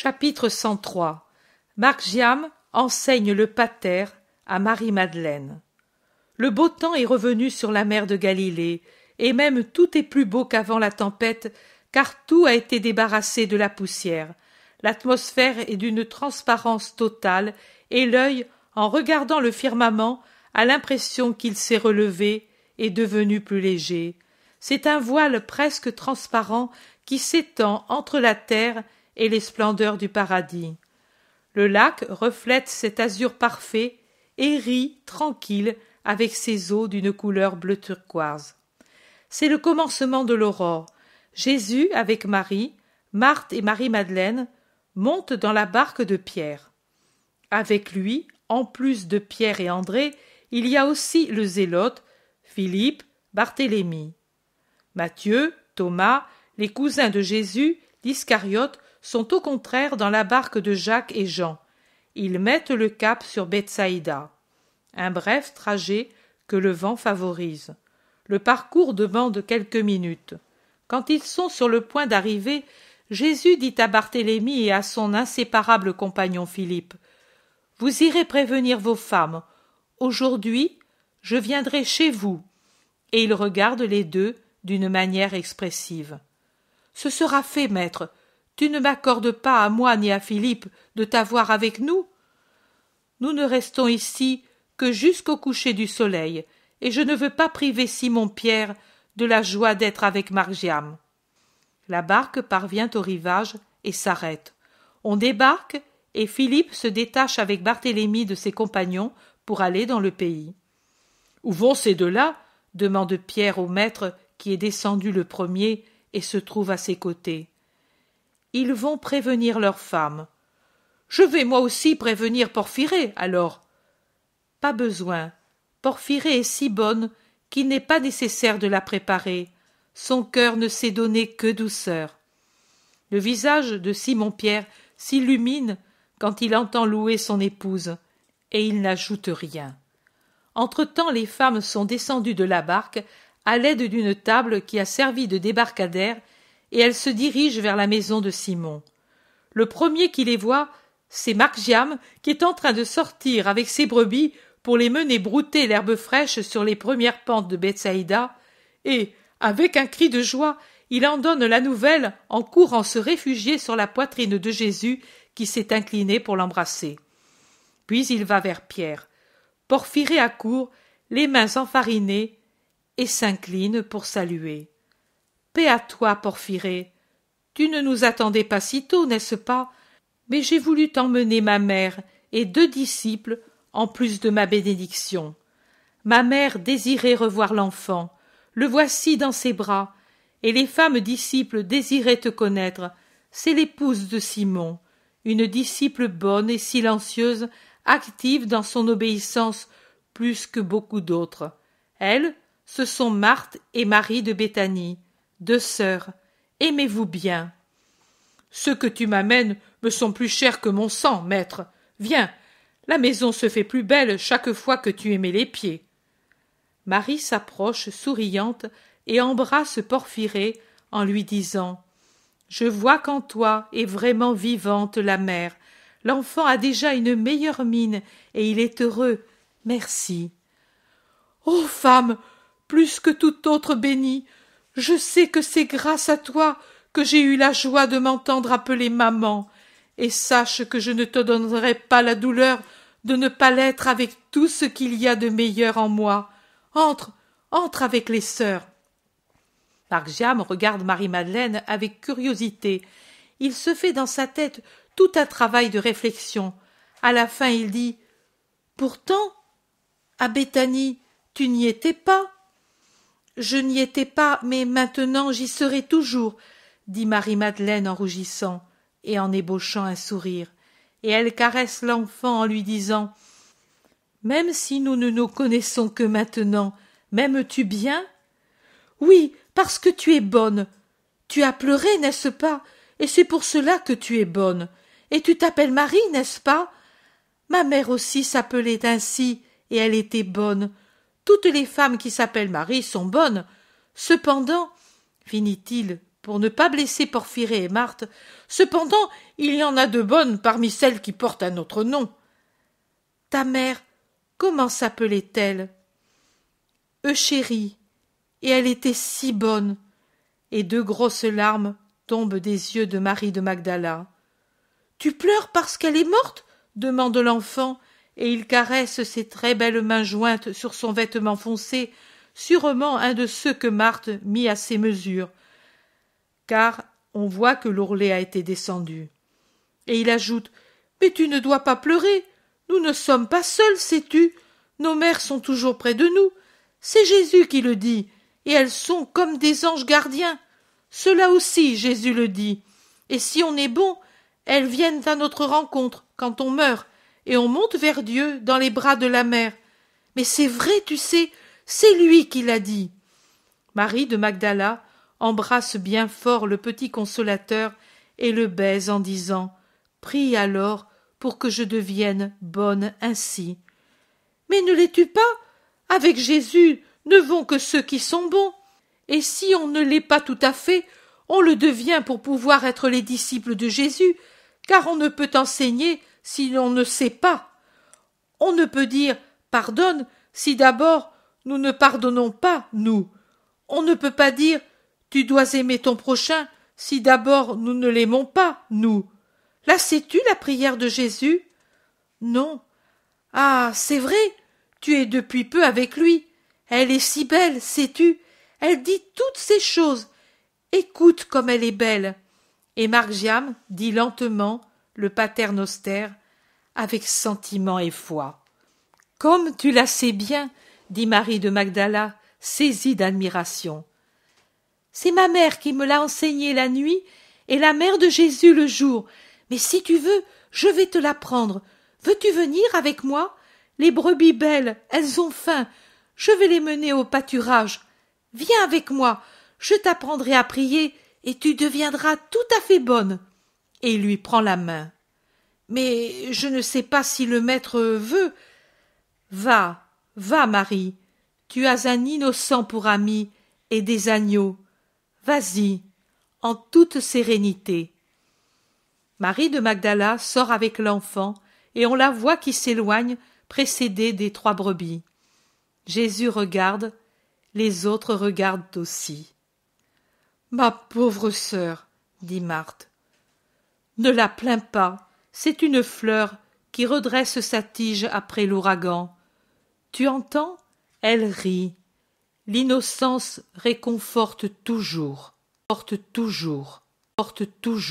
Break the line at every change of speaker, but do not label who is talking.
Chapitre 103 Marc Giam enseigne le pater à Marie-Madeleine. Le beau temps est revenu sur la mer de Galilée, et même tout est plus beau qu'avant la tempête, car tout a été débarrassé de la poussière. L'atmosphère est d'une transparence totale, et l'œil, en regardant le firmament, a l'impression qu'il s'est relevé et devenu plus léger. C'est un voile presque transparent qui s'étend entre la terre et les splendeurs du paradis. Le lac reflète cet azur parfait et rit, tranquille, avec ses eaux d'une couleur bleu turquoise. C'est le commencement de l'aurore. Jésus, avec Marie, Marthe et Marie-Madeleine, montent dans la barque de Pierre. Avec lui, en plus de Pierre et André, il y a aussi le zélote, Philippe, Barthélemy. Matthieu, Thomas, les cousins de Jésus, l'Iscariote, sont au contraire dans la barque de Jacques et Jean. Ils mettent le cap sur Bethsaïda. Un bref trajet que le vent favorise. Le parcours demande quelques minutes. Quand ils sont sur le point d'arriver, Jésus dit à Barthélemy et à son inséparable compagnon Philippe. Vous irez prévenir vos femmes. Aujourd'hui, je viendrai chez vous. Et il regarde les deux d'une manière expressive. Ce sera fait, maître, tu ne m'accordes pas à moi ni à Philippe de t'avoir avec nous. Nous ne restons ici que jusqu'au coucher du soleil, et je ne veux pas priver Simon Pierre de la joie d'être avec Margiam. La barque parvient au rivage et s'arrête. On débarque et Philippe se détache avec Barthélemy de ses compagnons pour aller dans le pays. Où vont ces deux-là demande Pierre au maître qui est descendu le premier et se trouve à ses côtés. Ils vont prévenir leurs femmes. Je vais moi aussi prévenir Porphyrée, alors. Pas besoin. Porphyrée est si bonne qu'il n'est pas nécessaire de la préparer. Son cœur ne s'est donné que douceur. Le visage de Simon Pierre s'illumine quand il entend louer son épouse, et il n'ajoute rien. Entre temps les femmes sont descendues de la barque à l'aide d'une table qui a servi de débarcadère et elle se dirige vers la maison de Simon. Le premier qui les voit, c'est Margiam qui est en train de sortir avec ses brebis pour les mener brouter l'herbe fraîche sur les premières pentes de Bethsaïda, et, avec un cri de joie, il en donne la nouvelle en courant se réfugier sur la poitrine de Jésus qui s'est incliné pour l'embrasser. Puis il va vers Pierre. à accourt, les mains enfarinées, et s'incline pour saluer à toi, Porphyrée, Tu ne nous attendais pas si tôt, n'est-ce pas Mais j'ai voulu t'emmener ma mère et deux disciples, en plus de ma bénédiction. Ma mère désirait revoir l'enfant. Le voici dans ses bras. Et les femmes disciples désiraient te connaître. C'est l'épouse de Simon, une disciple bonne et silencieuse, active dans son obéissance plus que beaucoup d'autres. Elles, ce sont Marthe et Marie de Béthanie. Deux sœurs, aimez-vous bien. Ceux que tu m'amènes me sont plus chers que mon sang, maître. Viens, la maison se fait plus belle chaque fois que tu aimais les pieds. Marie s'approche souriante et embrasse Porphyré en lui disant Je vois qu'en toi est vraiment vivante la mère. L'enfant a déjà une meilleure mine et il est heureux. Merci. Ô femme, plus que tout autre bénie, je sais que c'est grâce à toi que j'ai eu la joie de m'entendre appeler maman, et sache que je ne te donnerai pas la douleur de ne pas l'être avec tout ce qu'il y a de meilleur en moi. Entre, entre avec les sœurs. Marxiam regarde Marie-Madeleine avec curiosité. Il se fait dans sa tête tout un travail de réflexion. À la fin, il dit Pourtant, à Béthanie, tu n'y étais pas. Je n'y étais pas, mais maintenant j'y serai toujours, dit Marie-Madeleine en rougissant et en ébauchant un sourire. Et elle caresse l'enfant en lui disant Même si nous ne nous connaissons que maintenant, m'aimes-tu bien Oui, parce que tu es bonne. Tu as pleuré, n'est-ce pas Et c'est pour cela que tu es bonne. Et tu t'appelles Marie, n'est-ce pas Ma mère aussi s'appelait ainsi, et elle était bonne toutes les femmes qui s'appellent Marie sont bonnes. Cependant, finit-il, pour ne pas blesser Porphyrée et Marthe, cependant, il y en a de bonnes parmi celles qui portent un autre nom. Ta mère, comment s'appelait-elle Euchérie, et elle était si bonne. Et deux grosses larmes tombent des yeux de Marie de Magdala. Tu pleures parce qu'elle est morte demande l'enfant, et il caresse ses très belles mains jointes sur son vêtement foncé, sûrement un de ceux que Marthe mit à ses mesures, car on voit que l'ourlet a été descendu. Et il ajoute Mais tu ne dois pas pleurer. Nous ne sommes pas seuls, sais-tu. Nos mères sont toujours près de nous. C'est Jésus qui le dit, et elles sont comme des anges gardiens. Cela aussi, Jésus le dit. Et si on est bon, elles viennent à notre rencontre quand on meurt et on monte vers Dieu dans les bras de la mère. Mais c'est vrai, tu sais, c'est lui qui l'a dit. Marie de Magdala embrasse bien fort le petit consolateur et le baise en disant Prie alors pour que je devienne bonne ainsi. Mais ne les tu pas. Avec Jésus ne vont que ceux qui sont bons. Et si on ne l'est pas tout à fait, on le devient pour pouvoir être les disciples de Jésus, car on ne peut enseigner si l'on ne sait pas. On ne peut dire pardonne si d'abord nous ne pardonnons pas, nous. On ne peut pas dire tu dois aimer ton prochain si d'abord nous ne l'aimons pas, nous. Là sais-tu la prière de Jésus Non. Ah, c'est vrai, tu es depuis peu avec lui. Elle est si belle, sais-tu Elle dit toutes ces choses. Écoute comme elle est belle. Et Margiam dit lentement le paternoster avec sentiment et foi. Comme tu la sais bien, dit Marie de Magdala, saisie d'admiration. C'est ma mère qui me l'a enseignée la nuit et la mère de Jésus le jour. Mais si tu veux, je vais te l'apprendre. Veux-tu venir avec moi Les brebis belles, elles ont faim. Je vais les mener au pâturage. Viens avec moi, je t'apprendrai à prier et tu deviendras tout à fait bonne et lui prend la main. Mais je ne sais pas si le maître veut. Va, va, Marie, tu as un innocent pour ami et des agneaux. Vas-y, en toute sérénité. Marie de Magdala sort avec l'enfant, et on la voit qui s'éloigne, précédée des trois brebis. Jésus regarde, les autres regardent aussi. Ma pauvre sœur, dit Marthe, ne la plains pas, c'est une fleur qui redresse sa tige après l'ouragan. Tu entends Elle rit. L'innocence réconforte toujours, porte toujours, porte toujours.